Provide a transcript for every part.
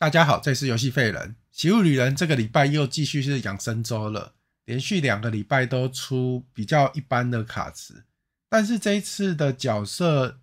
大家好，这是游戏废人奇物旅人这个礼拜又继续是养生周了，连续两个礼拜都出比较一般的卡池，但是这一次的角色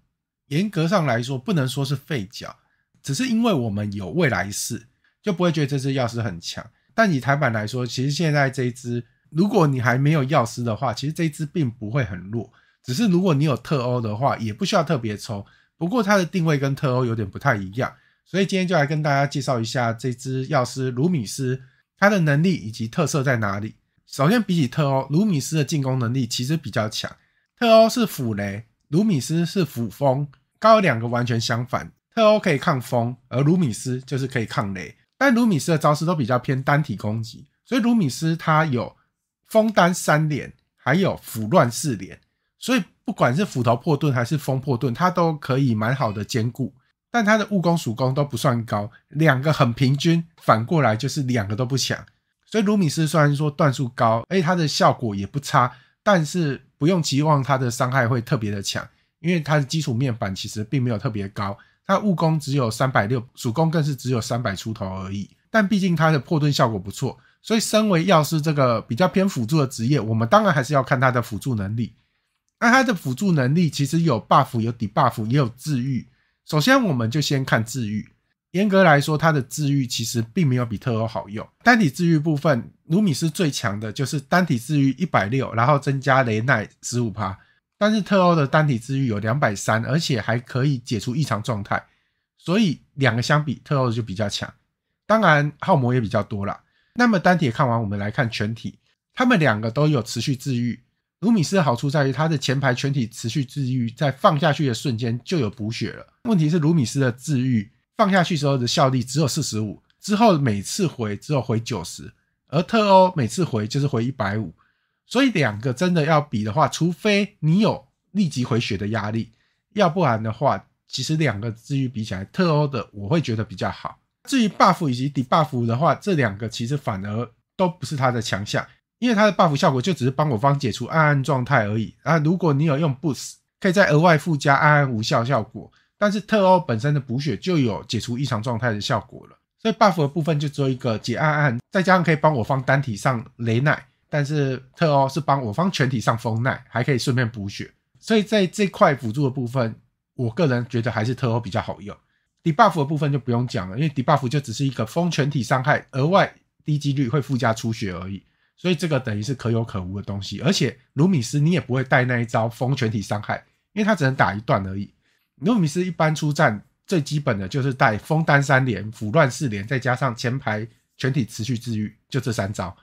严格上来说不能说是废角，只是因为我们有未来式，就不会觉得这只钥匙很强。但以台版来说，其实现在这一只，如果你还没有药师的话，其实这一只并不会很弱，只是如果你有特欧的话，也不需要特别抽。不过它的定位跟特欧有点不太一样。所以今天就来跟大家介绍一下这支药师卢米斯，他的能力以及特色在哪里。首先，比起特欧，卢米斯的进攻能力其实比较强。特欧是斧雷，卢米斯是斧风，刚好两个完全相反。特欧可以抗风，而卢米斯就是可以抗雷。但卢米斯的招式都比较偏单体攻击，所以卢米斯他有风单三连，还有斧乱四连，所以不管是斧头破盾还是风破盾，他都可以蛮好的兼顾。但他的物攻、属攻都不算高，两个很平均。反过来就是两个都不强，所以卢米斯虽然说段数高，而且他的效果也不差，但是不用期望他的伤害会特别的强，因为他的基础面板其实并没有特别高。他物攻只有三百六，属攻更是只有三百出头而已。但毕竟他的破盾效果不错，所以身为药师这个比较偏辅助的职业，我们当然还是要看他的辅助能力。那他的辅助能力其实有 buff，有 d e buff，也有治愈。首先，我们就先看治愈。严格来说，它的治愈其实并没有比特欧好用。单体治愈部分，卢米斯最强的，就是单体治愈一百六，然后增加雷奈十五趴。但是特欧的单体治愈有两百三，而且还可以解除异常状态。所以两个相比，特欧就比较强。当然，耗魔也比较多了。那么单体看完，我们来看全体。他们两个都有持续治愈。卢米斯的好处在于他的前排全体持续治愈，在放下去的瞬间就有补血了。问题是卢米斯的治愈放下去时候的效力只有四十五，之后每次回只有回九十，而特欧每次回就是回一百五。所以两个真的要比的话，除非你有立即回血的压力，要不然的话，其实两个治愈比起来，特欧的我会觉得比较好。至于 buff 以及 e buff 的话，这两个其实反而都不是他的强项。因为它的 buff 效果就只是帮我方解除暗暗状态而已啊！如果你有用 boost，可以再额外附加暗暗无效效果。但是特欧本身的补血就有解除异常状态的效果了，所以 buff 的部分就只有一个解暗暗，再加上可以帮我方单体上雷奶，但是特欧是帮我方全体上风奶，还可以顺便补血。所以在这块辅助的部分，我个人觉得还是特欧比较好用。e buff 的部分就不用讲了，因为 e buff 就只是一个风全体伤害，额外低几率会附加出血而已。所以这个等于是可有可无的东西，而且卢米斯你也不会带那一招封全体伤害，因为他只能打一段而已。卢米斯一般出战最基本的就是带封单三连、腐乱四连，再加上前排全体持续治愈，就这三招。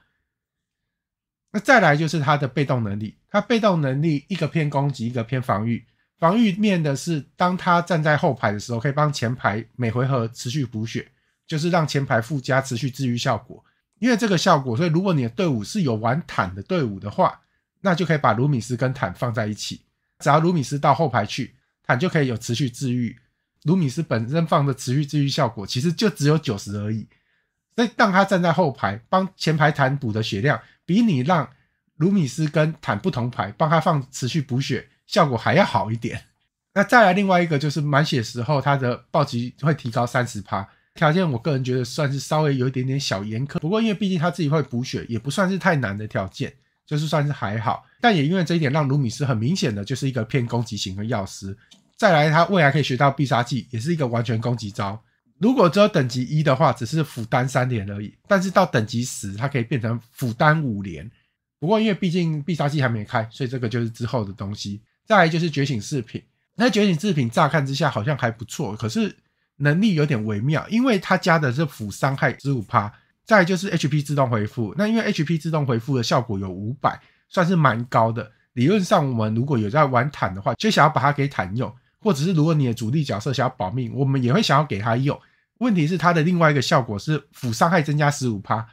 那再来就是他的被动能力，他被动能力一个偏攻击，一个偏防御。防御面的是当他站在后排的时候，可以帮前排每回合持续补血，就是让前排附加持续治愈效果。因为这个效果，所以如果你的队伍是有玩坦的队伍的话，那就可以把卢米斯跟坦放在一起。只要卢米斯到后排去，坦就可以有持续治愈。卢米斯本身放的持续治愈效果其实就只有九十而已，所以让他站在后排帮前排坦补的血量，比你让卢米斯跟坦不同牌帮他放持续补血效果还要好一点。那再来另外一个就是满血时候他的暴击会提高三十趴。条件我个人觉得算是稍微有一点点小严苛，不过因为毕竟他自己会补血，也不算是太难的条件，就是算是还好。但也因为这一点，让卢米斯很明显的就是一个偏攻击型的药师。再来，他未来可以学到必杀技，也是一个完全攻击招。如果只有等级一的话，只是负担三连而已，但是到等级十，它可以变成负担五连。不过因为毕竟必杀技还没开，所以这个就是之后的东西。再就是觉醒饰品，那觉醒饰品乍看之下好像还不错，可是。能力有点微妙，因为他加的是辅伤害十五趴，再就是 HP 自动回复。那因为 HP 自动回复的效果有五百，算是蛮高的。理论上，我们如果有在玩坦的话，就想要把它给坦用；或者是如果你的主力角色想要保命，我们也会想要给他用。问题是它的另外一个效果是辅伤害增加十五趴，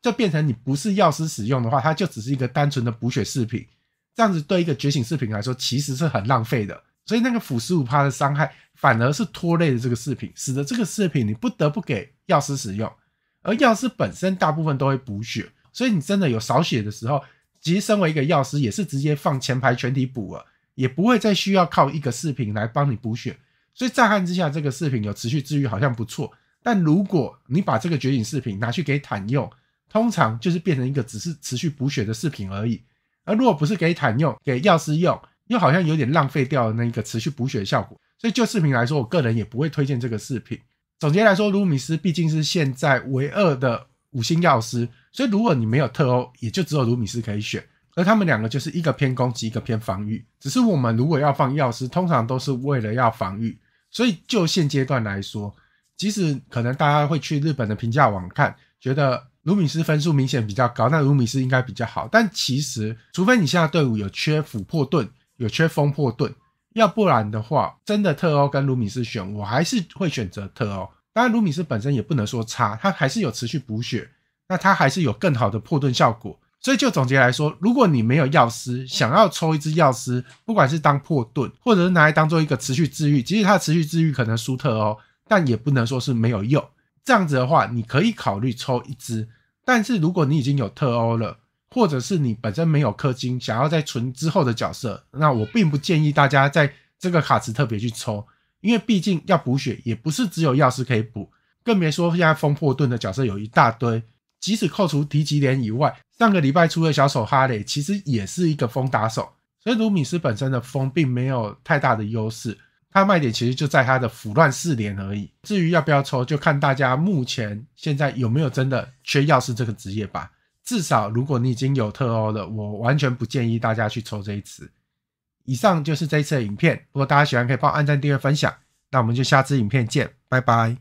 就变成你不是药师使用的话，它就只是一个单纯的补血饰品。这样子对一个觉醒饰品来说，其实是很浪费的。所以那个腐十五趴的伤害反而是拖累了这个饰品，使得这个饰品你不得不给药师使用。而药师本身大部分都会补血，所以你真的有少血的时候，其实身为一个药师也是直接放前排全体补了，也不会再需要靠一个饰品来帮你补血。所以乍看之下，这个饰品有持续治愈好像不错。但如果你把这个觉醒饰品拿去给坦用，通常就是变成一个只是持续补血的饰品而已。而如果不是给坦用，给药师用。又好像有点浪费掉那个持续补血效果，所以就视频来说，我个人也不会推荐这个饰品。总结来说，卢米斯毕竟是现在唯二的五星药师，所以如果你没有特欧，也就只有卢米斯可以选。而他们两个就是一个偏攻击，一个偏防御。只是我们如果要放药师，通常都是为了要防御。所以就现阶段来说，即使可能大家会去日本的评价网看，觉得卢米斯分数明显比较高，那卢米斯应该比较好。但其实，除非你现在队伍有缺斧破盾。有缺风破盾，要不然的话，真的特欧跟卢米斯选，我还是会选择特欧。当然，卢米斯本身也不能说差，他还是有持续补血，那他还是有更好的破盾效果。所以就总结来说，如果你没有药师，想要抽一支药师，不管是当破盾，或者是拿来当做一个持续治愈，即使它持续治愈可能输特欧，但也不能说是没有用。这样子的话，你可以考虑抽一支。但是如果你已经有特欧了，或者是你本身没有氪金，想要再存之后的角色，那我并不建议大家在这个卡池特别去抽，因为毕竟要补血，也不是只有药师可以补，更别说现在风破盾的角色有一大堆。即使扣除提级连以外，上个礼拜出的小丑哈雷其实也是一个风打手，所以卢米斯本身的风并没有太大的优势，他卖点其实就在他的腐乱四连而已。至于要不要抽，就看大家目前现在有没有真的缺药师这个职业吧。至少，如果你已经有特欧了，我完全不建议大家去抽这一次。以上就是这一次的影片，如果大家喜欢，可以帮我按赞、订阅、分享。那我们就下次影片见，拜拜。